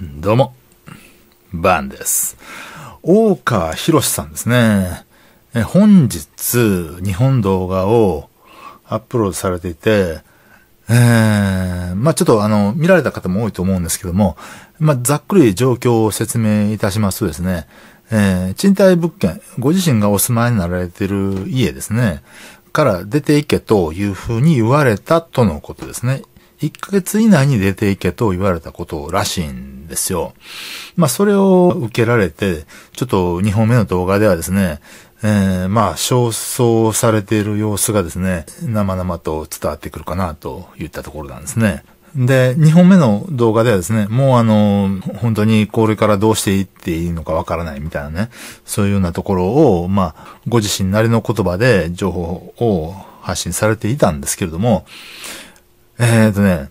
どうも、バンです。大川博さんですね。え本日、日本動画をアップロードされていて、えー、まあちょっとあの、見られた方も多いと思うんですけども、まあざっくり状況を説明いたしますとですね、えー、賃貸物件、ご自身がお住まいになられてる家ですね、から出ていけというふうに言われたとのことですね。1ヶ月以内に出ていけと言われたことらしいんですよ。まあ、それを受けられて、ちょっと2本目の動画ではですね、えー、まあ、焦燥されている様子がですね、生々と伝わってくるかなと言ったところなんですね。で、2本目の動画ではですね、もうあの、本当にこれからどうしていっていいのかわからないみたいなね、そういうようなところを、まあ、ご自身なりの言葉で情報を発信されていたんですけれども、えー、っとね、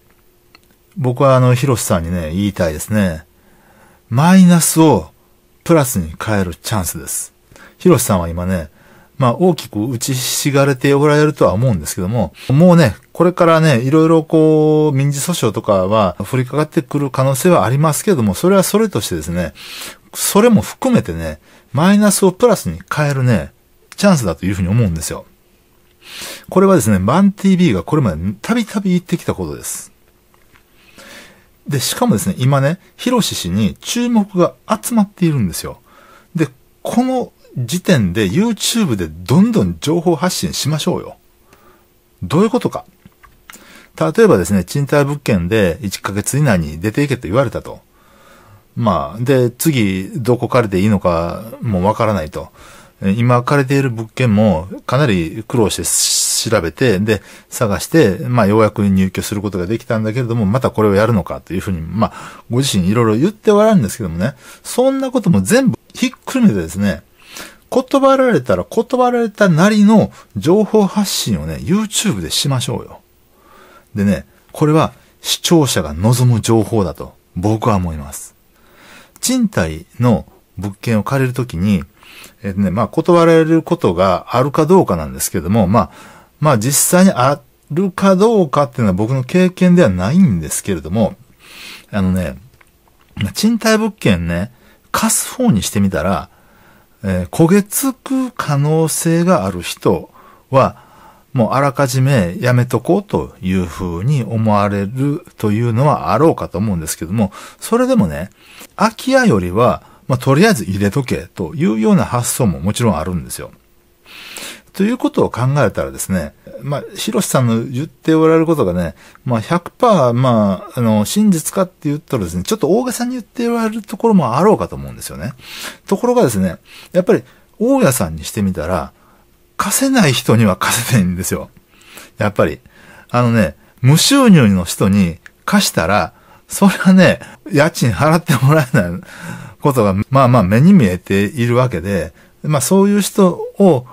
僕はあの、ロシさんにね、言いたいですね。マイナスをプラスに変えるチャンスです。ロシさんは今ね、まあ大きく打ちひしがれておられるとは思うんですけども、もうね、これからね、いろいろこう、民事訴訟とかは降りかかってくる可能性はありますけども、それはそれとしてですね、それも含めてね、マイナスをプラスに変えるね、チャンスだというふうに思うんですよ。これはですね、マン TV がこれまでたびたび言ってきたことです。で、しかもですね、今ね、ヒロシ氏に注目が集まっているんですよ。で、この時点で YouTube でどんどん情報発信しましょうよ。どういうことか。例えばですね、賃貸物件で1ヶ月以内に出ていけと言われたと。まあ、で、次、どこからでいいのかもわからないと。今借りている物件もかなり苦労して調べて、で、探して、まあ、ようやく入居することができたんだけれども、またこれをやるのかというふうに、まあ、ご自身いろいろ言って笑うるんですけどもね、そんなことも全部ひっくるめてですね、断られたら断られたなりの情報発信をね、YouTube でしましょうよ。でね、これは視聴者が望む情報だと僕は思います。賃貸の物件を借りるときに、えっ、とね、まあ、断られることがあるかどうかなんですけども、まあ、まあ、実際にあるかどうかっていうのは僕の経験ではないんですけれども、あのね、賃貸物件ね、貸す方にしてみたら、えー、焦げつく可能性がある人は、もうあらかじめやめとこうというふうに思われるというのはあろうかと思うんですけども、それでもね、空き家よりはまあ、とりあえず入れとけというような発想ももちろんあるんですよ。ということを考えたらですね、まあ、ロシさんの言っておられることがね、まあ100、100%、まあ、あの、真実かって言ったらですね、ちょっと大げさに言っておられるところもあろうかと思うんですよね。ところがですね、やっぱり、大家さんにしてみたら、貸せない人には貸せないんですよ。やっぱり。あのね、無収入の人に貸したら、それはね、家賃払ってもらえない。ことが、まあまあ目に見えているわけで、まあそういう人を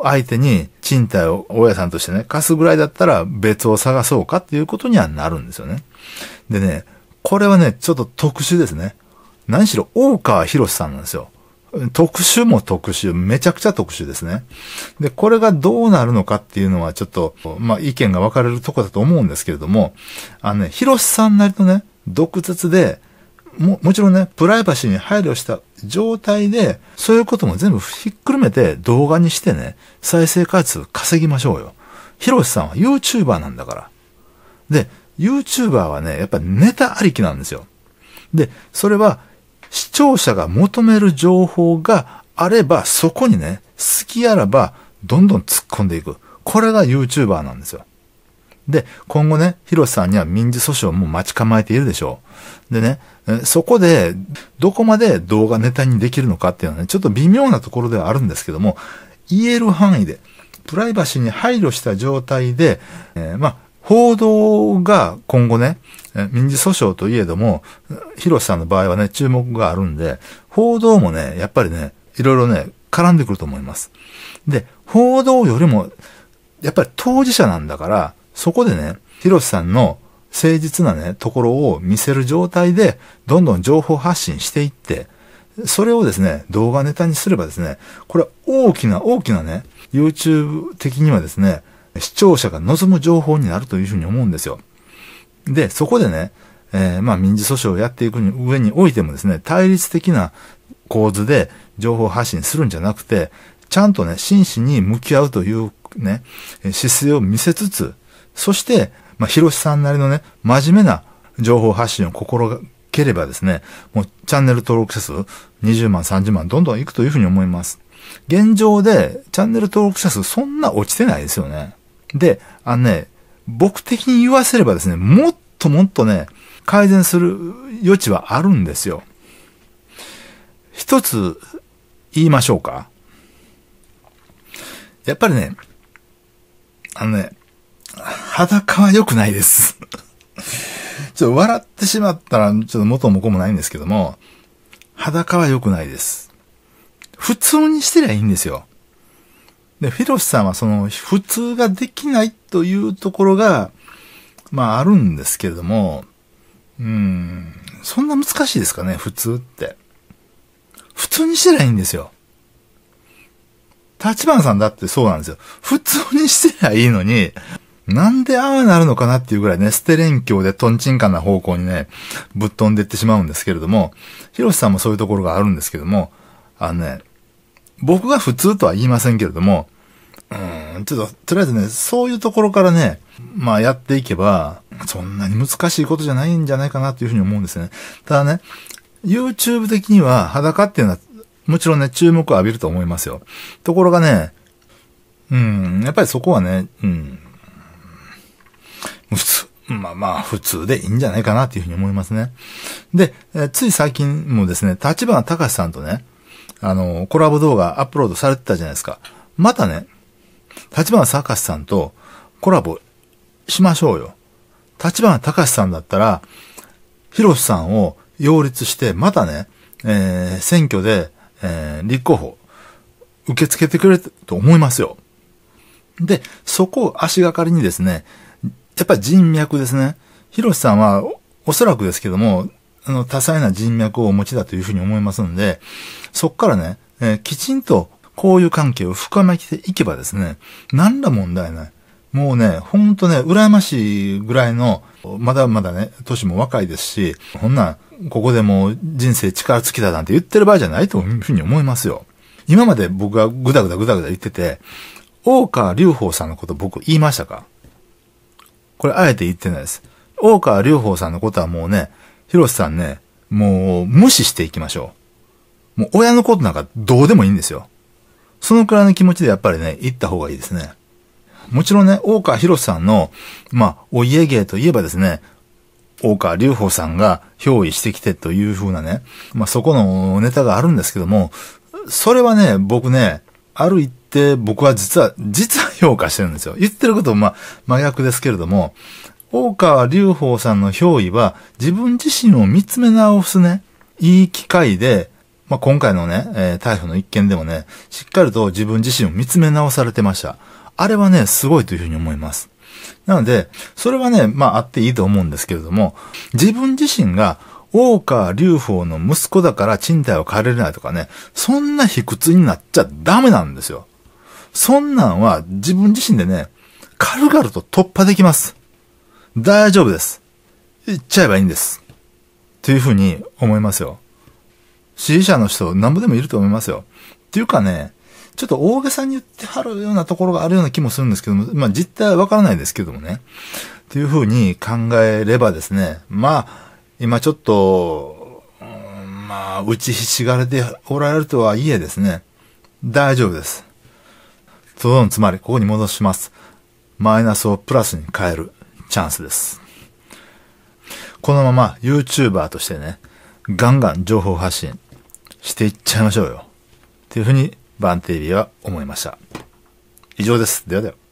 相手に賃貸を大家さんとしてね、貸すぐらいだったら別を探そうかっていうことにはなるんですよね。でね、これはね、ちょっと特殊ですね。何しろ大川博さんなんですよ。特殊も特殊、めちゃくちゃ特殊ですね。で、これがどうなるのかっていうのはちょっと、まあ意見が分かれるとこだと思うんですけれども、あのね、広瀬さんなりとね、独舌でももちろんね、プライバシーに配慮した状態で、そういうことも全部ひっくるめて動画にしてね、再生回数稼ぎましょうよ。ヒロシさんは YouTuber なんだから。で、YouTuber はね、やっぱネタありきなんですよ。で、それは視聴者が求める情報があれば、そこにね、好きあらば、どんどん突っ込んでいく。これが YouTuber なんですよ。で、今後ね、広瀬さんには民事訴訟も待ち構えているでしょう。でね、そこで、どこまで動画ネタにできるのかっていうのはね、ちょっと微妙なところではあるんですけども、言える範囲で、プライバシーに配慮した状態で、えー、まあ、報道が今後ね、民事訴訟といえども、広瀬さんの場合はね、注目があるんで、報道もね、やっぱりね、いろいろね、絡んでくると思います。で、報道よりも、やっぱり当事者なんだから、そこでね、ロシさんの誠実なね、ところを見せる状態で、どんどん情報発信していって、それをですね、動画ネタにすればですね、これ大きな大きなね、YouTube 的にはですね、視聴者が望む情報になるというふうに思うんですよ。で、そこでね、えー、まあ民事訴訟をやっていく上においてもですね、対立的な構図で情報発信するんじゃなくて、ちゃんとね、真摯に向き合うというね、姿勢を見せつつ、そして、まあ、広さんなりのね、真面目な情報発信を心がければですね、もうチャンネル登録者数20万、30万どんどんいくというふうに思います。現状でチャンネル登録者数そんな落ちてないですよね。で、あのね、僕的に言わせればですね、もっともっとね、改善する余地はあるんですよ。一つ言いましょうか。やっぱりね、あのね、裸は良くないです ちょっと笑ってしまったら、ちょっと元も子もないんですけども、裸は良くないです。普通にしてりゃいいんですよ。で、フィロスさんはその、普通ができないというところが、まああるんですけれども、うん、そんな難しいですかね、普通って。普通にしてりゃいいんですよ。立花さんだってそうなんですよ。普通にしてりゃいいのに、なんでああなるのかなっていうぐらいね、捨て連強でトンチンカンな方向にね、ぶっ飛んでいってしまうんですけれども、ヒロシさんもそういうところがあるんですけども、あのね、僕が普通とは言いませんけれども、うん、ちょっと、とりあえずね、そういうところからね、まあやっていけば、そんなに難しいことじゃないんじゃないかなというふうに思うんですよね。ただね、YouTube 的には裸っていうのは、もちろんね、注目を浴びると思いますよ。ところがね、うん、やっぱりそこはね、うん、普通、まあまあ普通でいいんじゃないかなというふうに思いますね。で、えつい最近もですね、立花隆さんとね、あの、コラボ動画アップロードされてたじゃないですか。またね、立花隆さんとコラボしましょうよ。立花隆さんだったら、広瀬さんを擁立して、またね、えー、選挙で、えー、立候補、受け付けてくれると思いますよ。で、そこを足がかりにですね、やっぱり人脈ですね。ロシさんは、おそらくですけども、あの、多彩な人脈をお持ちだというふうに思いますので、そっからね、えー、きちんと交友関係を深めていけばですね、何ら問題ない。もうね、ほんとね、羨ましいぐらいの、まだまだね、年も若いですし、こんな、ここでもう人生力尽きたなんて言ってる場合じゃないというふうに思いますよ。今まで僕がぐだぐだぐだぐだ言ってて、大川隆法さんのこと僕言いましたかこれあえて言ってないです。大川隆法さんのことはもうね、広瀬さんね、もう無視していきましょう。もう親のことなんかどうでもいいんですよ。そのくらいの気持ちでやっぱりね、行った方がいいですね。もちろんね、大川博さんの、まあ、お家芸といえばですね、大川隆法さんが憑依してきてという風なね、まあ、そこのネタがあるんですけども、それはね、僕ね、ある一って僕は実は、実は評価してるんですよ。言ってることまあ、真逆ですけれども、大川隆法さんの憑依は自分自身を見つめ直すね、いい機会で、まあ、今回のね、えー、逮捕の一件でもね、しっかりと自分自身を見つめ直されてました。あれはね、すごいというふうに思います。なので、それはね、まああっていいと思うんですけれども、自分自身が大川隆法の息子だから賃貸を借りれないとかね、そんな卑屈になっちゃダメなんですよ。そんなんは自分自身でね、軽々と突破できます。大丈夫です。言っちゃえばいいんです。というふうに思いますよ。支持者の人、何ぼでもいると思いますよ。っていうかね、ちょっと大げさに言ってはるようなところがあるような気もするんですけども、まあ実態はわからないですけどもね。というふうに考えればですね、まあ、今ちょっと、うん、まあ、打ちひしがれておられるとはいえですね、大丈夫です。そのつまりここに戻します。マイナスをプラスに変えるチャンスです。このまま YouTuber としてね、ガンガン情報発信していっちゃいましょうよ。っていうふうにバンテリーは思いました。以上です。ではでは。